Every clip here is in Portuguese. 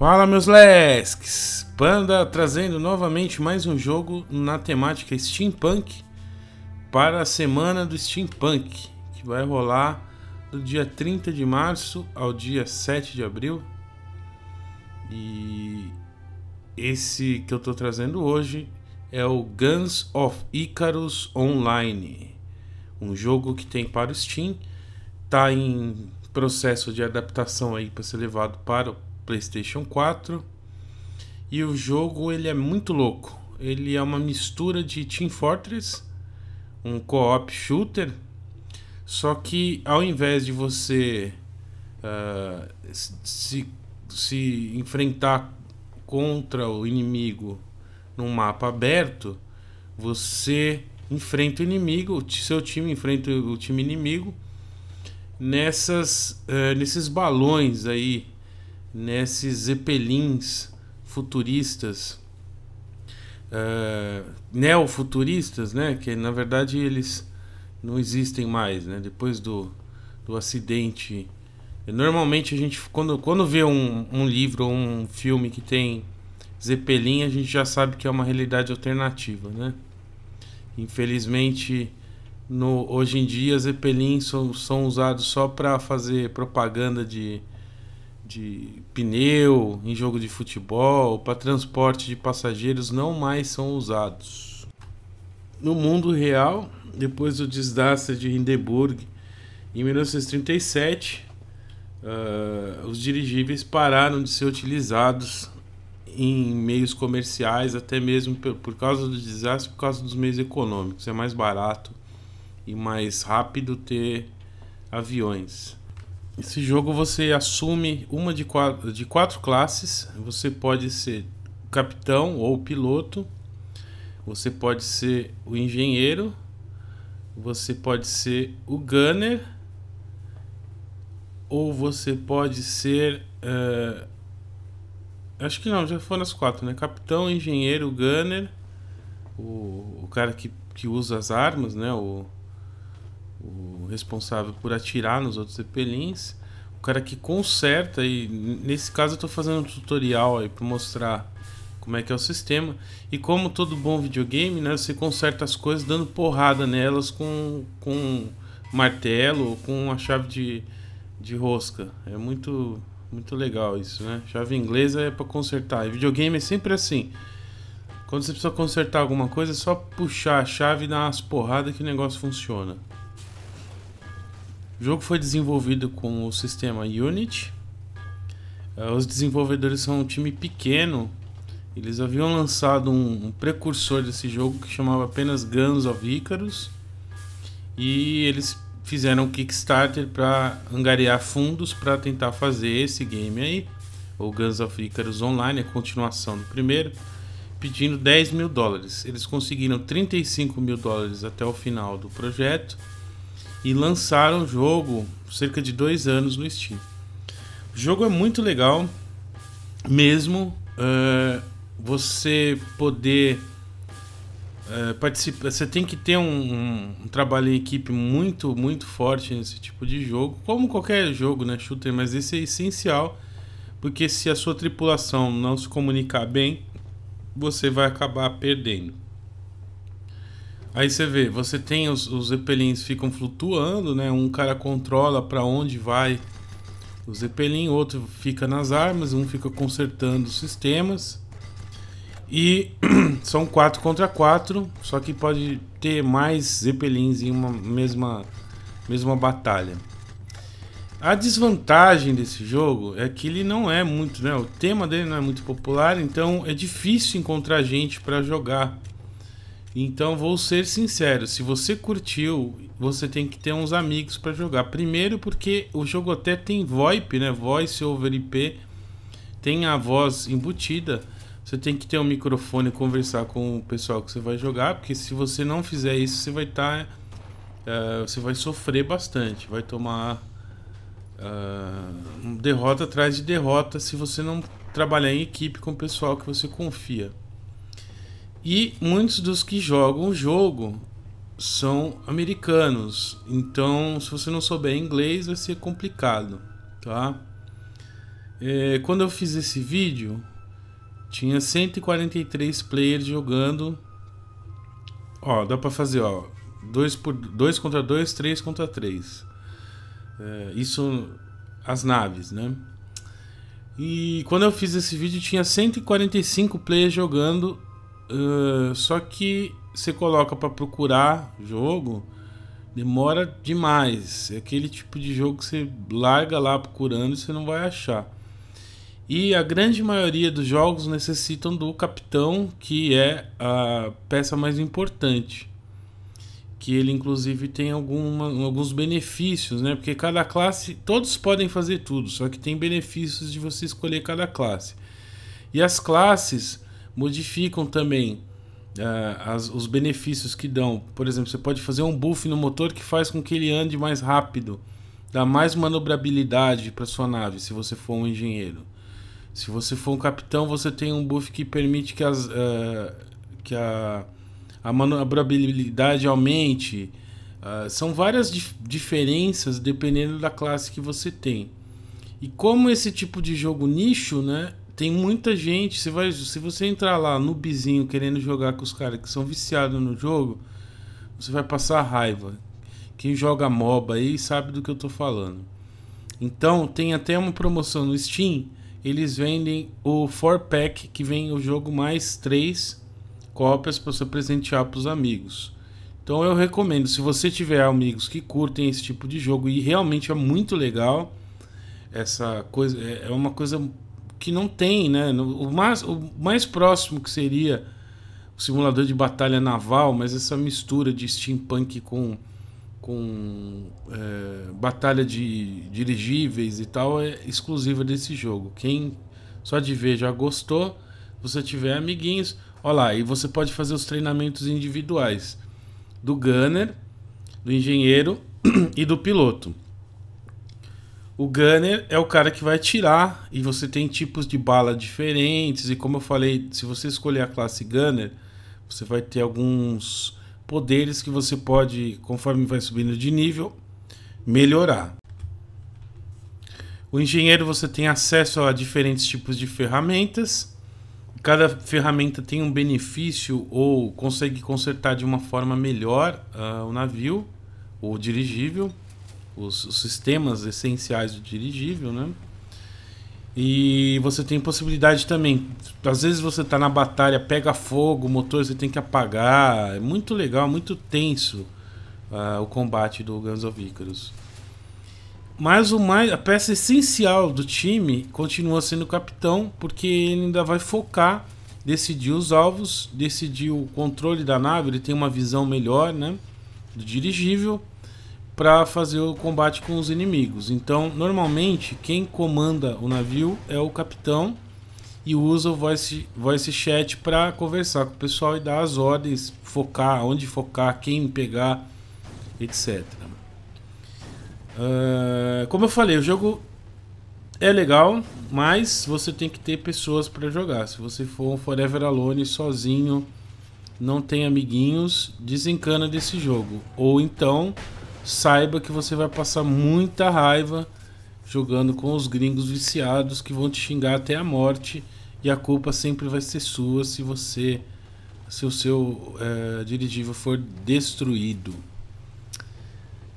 Fala meus lesks, Panda trazendo novamente mais um jogo na temática steampunk para a semana do steampunk, que vai rolar do dia 30 de março ao dia 7 de abril. E esse que eu estou trazendo hoje é o Guns of Icarus Online, um jogo que tem para o Steam, está em processo de adaptação aí para ser levado para o PlayStation 4. E o jogo ele é muito louco. Ele é uma mistura de Team Fortress, um co-op shooter, só que ao invés de você uh, se, se enfrentar contra o inimigo num mapa aberto, você enfrenta o inimigo, seu time enfrenta o time inimigo nessas, uh, nesses balões aí nesses zeppelins futuristas, uh, neofuturistas, né? Que na verdade eles não existem mais, né? Depois do, do acidente. Normalmente a gente, quando, quando vê um, um livro ou um filme que tem Zeppelin, a gente já sabe que é uma realidade alternativa, né? Infelizmente, no, hoje em dia, zeppelins são, são usados só para fazer propaganda de de pneu em jogo de futebol para transporte de passageiros não mais são usados. No mundo real, depois do desastre de Hindenburg em 1937, uh, ah, os dirigíveis pararam de ser utilizados em meios comerciais, até mesmo por causa do desastre, por causa dos meios econômicos. É mais barato e mais rápido ter aviões. Esse jogo você assume uma de quatro, de quatro classes. Você pode ser capitão ou piloto. Você pode ser o engenheiro. Você pode ser o gunner. Ou você pode ser. Uh, acho que não, já foram as quatro, né? Capitão, engenheiro, gunner. O, o cara que, que usa as armas, né? O, o responsável por atirar nos outros Zeppelins, o cara que conserta, e nesse caso eu estou fazendo um tutorial aí para mostrar como é que é o sistema. E como todo bom videogame, né, você conserta as coisas dando porrada nelas com, com martelo ou com uma chave de, de rosca. É muito, muito legal isso, né? Chave inglesa é para consertar. E videogame é sempre assim. Quando você precisa consertar alguma coisa, é só puxar a chave e dar umas porradas que o negócio funciona. O jogo foi desenvolvido com o sistema Unity. Eh, os desenvolvedores são um time pequeno. Eles haviam lançado um precursor desse jogo que chamava apenas Guns of Icarus. E eles fizeram um Kickstarter para angariar fundos para tentar fazer esse game aí, o Guns of Icarus Online, a continuação do primeiro, pedindo 10 mil dólares. Eles conseguiram 35 mil dólares até o final do projeto e lançaram o jogo cerca de dois anos no Steam. O jogo é muito legal, mesmo uh, você poder uh, eh, participar. Você tem que ter um, um, um, trabalho em equipe muito, muito forte nesse tipo de jogo, como qualquer jogo, né, shooter, mas esse é essencial porque se a sua tripulação não se comunicar bem, você vai acabar perdendo. Aí você vê, você tem os, os ficam flutuando, né? Um cara controla para onde vai o zeppelin, outro fica nas armas, um fica consertando os sistemas. E são 4 contra 4, só que pode ter mais zepelins em uma mesma, mesma batalha. A desvantagem desse jogo é que ele não é muito, né? O tema dele não é muito popular, então é difícil encontrar gente para jogar então vou ser sincero, se você curtiu, você tem que ter uns amigos para jogar. Primeiro porque o jogo até tem VoIP, né? Voice over IP. Tem a voz embutida. Você tem que ter um microfone e conversar com o pessoal que você vai jogar, porque se você não fizer isso, você vai estar tá, uh, você vai sofrer bastante, vai tomar uh, derrota atrás de derrota se você não trabalhar em equipe com o pessoal que você confia. E muitos dos que jogam o jogo são americanos. Então, se você não souber inglês, vai ser complicado, tá? É, quando eu fiz esse vídeo, tinha 143 players jogando. Ó, dá para fazer, ó, 2 por dois contra 2, 3 contra 3. É, isso as naves, né? E quando eu fiz esse vídeo, tinha 145 players jogando só que você coloca para procurar jogo, demora demais. É aquele tipo de jogo que você larga lá procurando e você não vai achar. E a grande maioria dos jogos necessitam do capitão, que é a peça mais importante. Que ele inclusive tem alguma, alguns benefícios, né? Porque cada classe, todos podem fazer tudo, só que tem benefícios de você escolher cada classe. E as classes, modificam também uh, as, os benefícios que dão. Por exemplo, você pode fazer um buff no motor que faz com que ele ande mais rápido, dá mais manobrabilidade para sua nave, se você for um engenheiro. Se você for um capitão, você tem um buff que permite que, as, uh, que a, a manobrabilidade aumente. Uh, são várias dif diferenças dependendo da classe que você tem. E como esse tipo de jogo nicho, né, tem muita gente, você vai, se você entrar lá no bizinho querendo jogar com os caras que são viciados no jogo, você vai passar raiva. Quem joga MOBA aí sabe do que eu tô falando. Então, tem até uma promoção no Steam, eles vendem o 4 pack que vem o jogo mais 3 cópias para você presentear para os amigos. Então eu recomendo, se você tiver amigos que curtem esse tipo de jogo e realmente é muito legal, essa coisa é, é uma coisa que não tem, né? O mais, o mais próximo que seria o simulador de batalha naval, mas essa mistura de steampunk com, com é, batalha de dirigíveis e tal é exclusiva desse jogo. Quem só de ver já gostou, você tiver amiguinhos, olha lá, e você pode fazer os treinamentos individuais do gunner, do engenheiro e do piloto. O gunner é o cara que vai tirar e você tem tipos de bala diferentes e como eu falei, se você escolher a classe gunner, você vai ter alguns poderes que você pode, conforme vai subindo de nível, melhorar. O engenheiro você tem acesso a diferentes tipos de ferramentas. Cada ferramenta tem um benefício ou consegue consertar de uma forma melhor uh, o navio ou dirigível os, os sistemas essenciais do dirigível, né? E você tem possibilidade também. Às vezes você está na batalha, pega fogo, o motor você tem que apagar. É muito legal, muito tenso uh, o combate do Guns of Icarus. Mas o mais, a peça essencial do time continua sendo o capitão, porque ele ainda vai focar, decidir os alvos, decidir o controle da nave. Ele tem uma visão melhor né, do dirigível para fazer o combate com os inimigos. Então, normalmente, quem comanda o navio é o capitão e usa o voice, voice chat para conversar com o pessoal e dar as ordens, focar, onde focar, quem pegar, etc. Uh, como eu falei, o jogo é legal, mas você tem que ter pessoas para jogar. Se você for um Forever Alone sozinho, não tem amiguinhos, desencana desse jogo. Ou então saiba que você vai passar muita raiva jogando com os gringos viciados que vão te xingar até a morte e a culpa sempre vai ser sua se você se o seu é, dirigível for destruído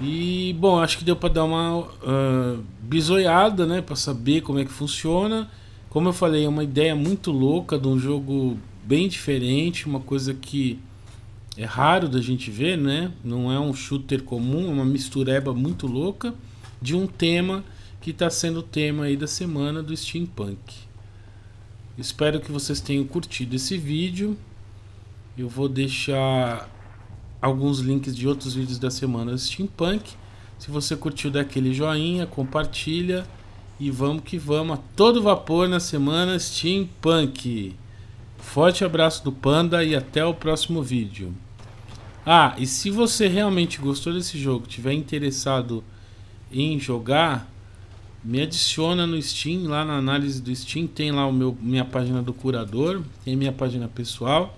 e bom acho que deu para dar uma uh, bisoiada né para saber como é que funciona como eu falei é uma ideia muito louca de um jogo bem diferente uma coisa que é raro da gente ver, né? Não é um shooter comum, é uma mistureba muito louca de um tema que está sendo o tema aí da semana do steampunk. Espero que vocês tenham curtido esse vídeo. Eu vou deixar alguns links de outros vídeos da semana do steampunk. Se você curtiu, dá aquele joinha, compartilha e vamos que vamos a todo vapor na semana steampunk. Forte abraço do Panda e até o próximo vídeo. Ah, e se você realmente gostou desse jogo, tiver interessado em jogar, me adiciona no Steam, lá na análise do Steam, tem lá o meu, minha página do curador, tem minha página pessoal.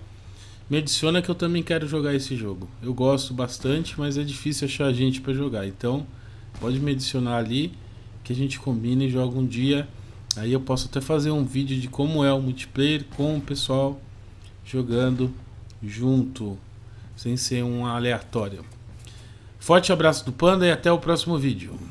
Me adiciona que eu também quero jogar esse jogo. Eu gosto bastante, mas é difícil achar gente para jogar. Então, pode me adicionar ali que a gente combina e joga um dia. Aí eu posso até fazer um vídeo de como é o multiplayer com o pessoal jogando junto sem ser um aleatório. Forte abraço do Panda e até o próximo vídeo.